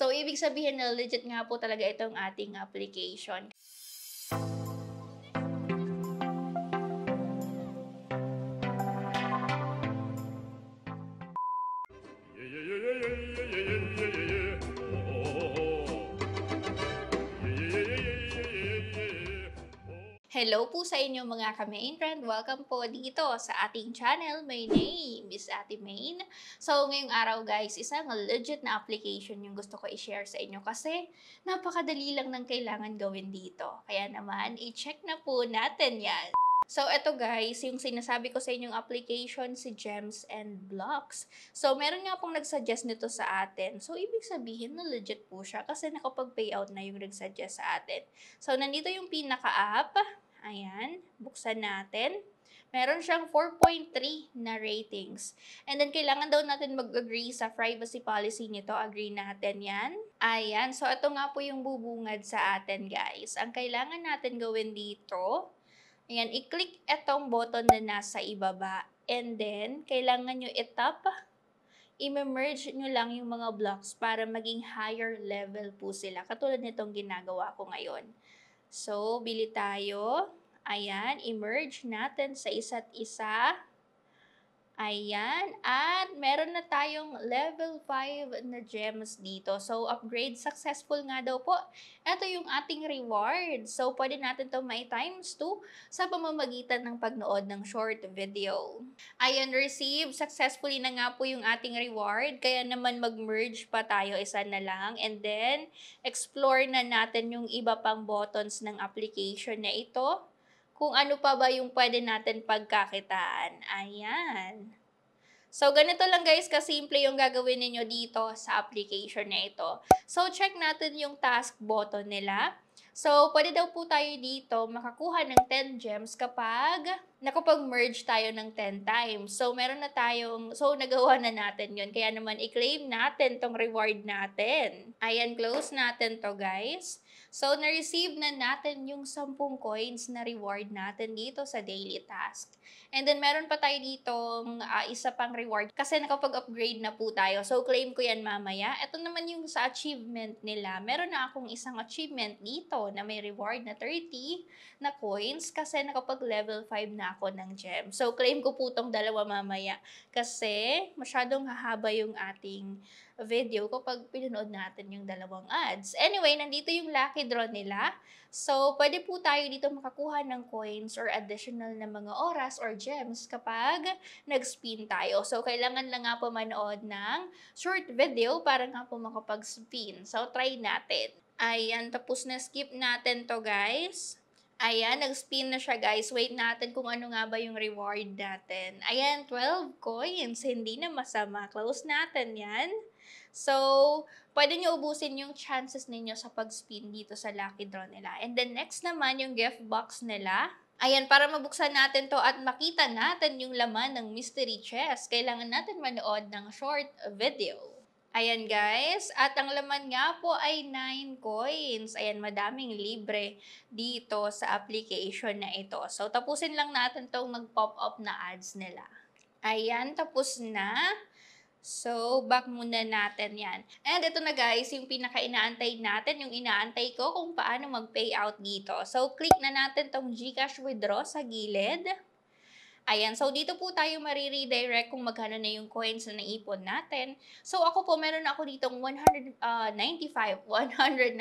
So, ibig sabihin na legit nga po talaga itong ating application. Yeah, yeah, yeah, yeah, yeah, yeah, yeah. Hello po sa inyo mga ka-main friend. Welcome po dito sa ating channel. My name is Ate Main. So ngayong araw guys, isang legit na application yung gusto ko i-share sa inyo kasi napakadali lang ng kailangan gawin dito. Kaya naman, i-check na po natin yan. So, eto guys, yung sinasabi ko sa inyong application, si Gems and Blocks. So, meron nga pong nagsuggest nito sa atin. So, ibig sabihin na legit po siya kasi nakapag-payout na yung nagsuggest sa atin. So, nandito yung pinaka-app. Ayan, buksan natin. Meron siyang 4.3 na ratings. And then, kailangan daw natin mag-agree sa privacy policy nito. Agree natin yan. Ayan. So, ito nga po yung bubungad sa atin, guys. Ang kailangan natin gawin dito, ayan, i-click itong button na nasa ibaba. And then, kailangan nyo itap i-merge nyo lang yung mga blocks para maging higher level po sila. Katulad nitong ginagawa ko ngayon. So, bili tayo. Ayan, i-merge natin sa isa't isa. Ayan, at meron na tayong level 5 na gems dito. So, upgrade successful nga daw po. Ito yung ating reward. So, pwede natin to may times 2 sa pamamagitan ng pagnood ng short video. Ayan, receive successfully na nga po yung ating reward. Kaya naman mag-merge pa tayo, isa na lang. And then, explore na natin yung iba pang buttons ng application na ito kung ano pa ba yung pwede natin pagkakitaan. Ayan. So, ganito lang guys, kasimple yung gagawin ninyo dito sa application na ito. So, check natin yung task button nila. So, pwede daw po tayo dito makakuha ng 10 gems kapag nakapag-merge tayo ng 10 times. So, meron na tayong, so nagawa na natin yon Kaya naman, i-claim natin tong reward natin. Ayan, close natin to guys. So, na-receive na natin yung 10 coins na reward natin dito sa daily task. And then, meron pa tayo ditong uh, isa pang reward kasi nakapag-upgrade na po tayo. So, claim ko yan mamaya. Ito naman yung sa achievement nila. Meron na akong isang achievement dito na may reward na 30 na coins kasi nakapag-level 5 na ako ng gem. So, claim ko po tong dalawa mamaya kasi masyadong hahaba yung ating video kapag pinanood natin yung dalawang ads. Anyway, nandito yung lucky draw nila. So, pwede po tayo dito makakuha ng coins or additional na mga oras or gems kapag nag-spin tayo. So, kailangan lang nga po manood ng short video para nga po makapag-spin. So, try natin. Ayan, tapos na skip natin to guys. Ayan, nag-spin na siya guys. Wait natin kung ano nga ba yung reward natin. Ayan, 12 coins. Hindi na masama. Close natin yan. So, pwede nyo ubusin yung chances ninyo sa pag-spin dito sa lucky draw nila. And then next naman yung gift box nila. Ayan, para mabuksan natin to at makita natin yung laman ng mystery chest, kailangan natin manood ng short video. Ayan guys, at ang laman nga po ay 9 coins. Ayan, madaming libre dito sa application na ito. So, tapusin lang natin tong mag-pop up na ads nila. Ayan, tapos na. So, back muna natin yan. And ito na guys, yung pinaka-inaantay natin, yung inaantay ko kung paano mag-payout dito. So, click na natin tong Gcash withdraw sa gilid. Ayan, so dito po tayo mariredirect kung magkano na yung coins na naipon natin. So ako po, meron ako ditong 195, 195,000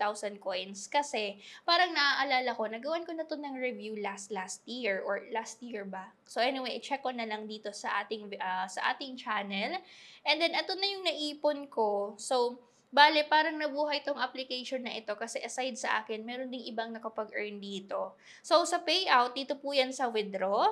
ah, coins kasi parang naaalala ko, nagawan ko na to ng review last last year or last year ba? So anyway, i check ko na lang dito sa ating uh, sa ating channel. And then ito na yung naipon ko. So Bale, parang nabuhay itong application na ito kasi aside sa akin, meron ding ibang nakapag-earn dito. So, sa payout, dito po yan sa withdraw.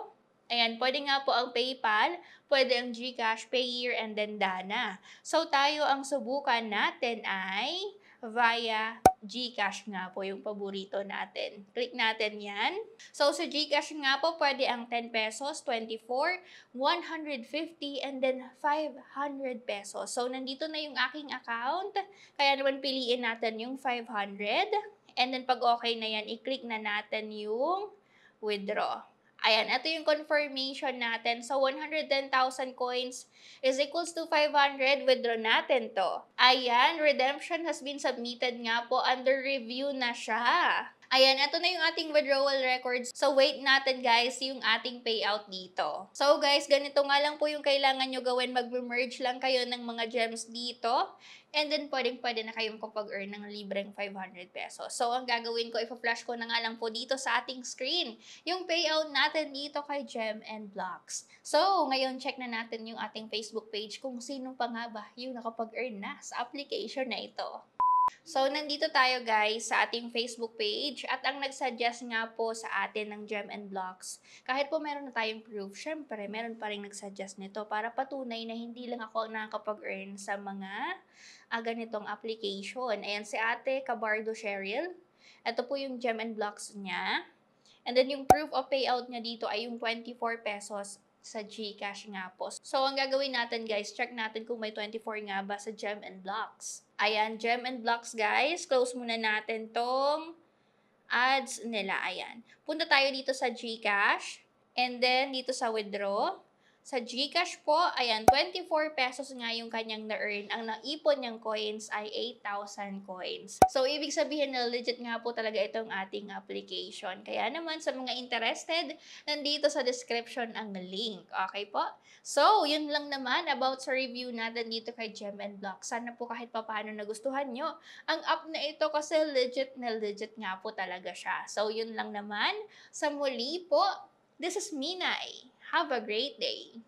Ayan, pwede nga po ang PayPal, pwede ang GCash, Payeer, and then Dana. So, tayo ang subukan natin ay via GCash nga po yung paborito natin. Click natin yan. So, sa GCash nga po, pwede ang 10 pesos, 24, 150, and then 500 pesos. So, nandito na yung aking account. Kaya naman piliin natin yung 500. And then, pag okay na yan, i-click na natin yung withdraw. Ayan, ito yung confirmation natin. So, 110,000 coins is equals to 500. Withdraw natin to. Ayan, redemption has been submitted nga po. Under review na siya. Ayan, ito na yung ating withdrawal records. So, wait natin guys yung ating payout dito. So guys, ganito nga lang po yung kailangan nyo gawin. Mag-merge lang kayo ng mga gems dito. And then, pwedeng-pwede na kayong kapag-earn ng libreng 500 pesos. So, ang gagawin ko, ipa-flash ko na nga lang po dito sa ating screen, yung payout natin dito kay Gem and Blocks. So, ngayon, check na natin yung ating Facebook page kung sino pa nga ba yung nakapag-earn na sa application na ito. So, nandito tayo guys sa ating Facebook page at ang nagsuggest nga po sa atin ng Gem and Blocks, kahit po meron na tayong proof, syempre meron pa rin nagsuggest nito para patunay na hindi lang ako ang nakakapag-earn sa mga uh, ganitong application. Ayan si ate Cabardo Cheryl. Ito po yung Gem and Blocks niya. And then yung proof of payout niya dito ay yung 24 pesos sa GCash nga po. So, ang gagawin natin guys, check natin kung may 24 nga ba sa Gem and Blocks. Ayan, Gem and Blocks guys. Close muna natin tong ads nila. Ayan. Punta tayo dito sa GCash. And then, dito sa withdraw. Sa Gcash po, ayan, 24 pesos nga yung kanyang na-earn. Ang naipon niyang coins ay 8,000 coins. So, ibig sabihin na legit nga po talaga itong ating application. Kaya naman, sa mga interested, nandito sa description ang link. Okay po? So, yun lang naman about sa review natin dito kay Gem and Block. Sana po kahit papano nagustuhan nyo. Ang app na ito kasi legit na legit nga po talaga siya. So, yun lang naman. Sa muli po, this is Minai. Have a great day!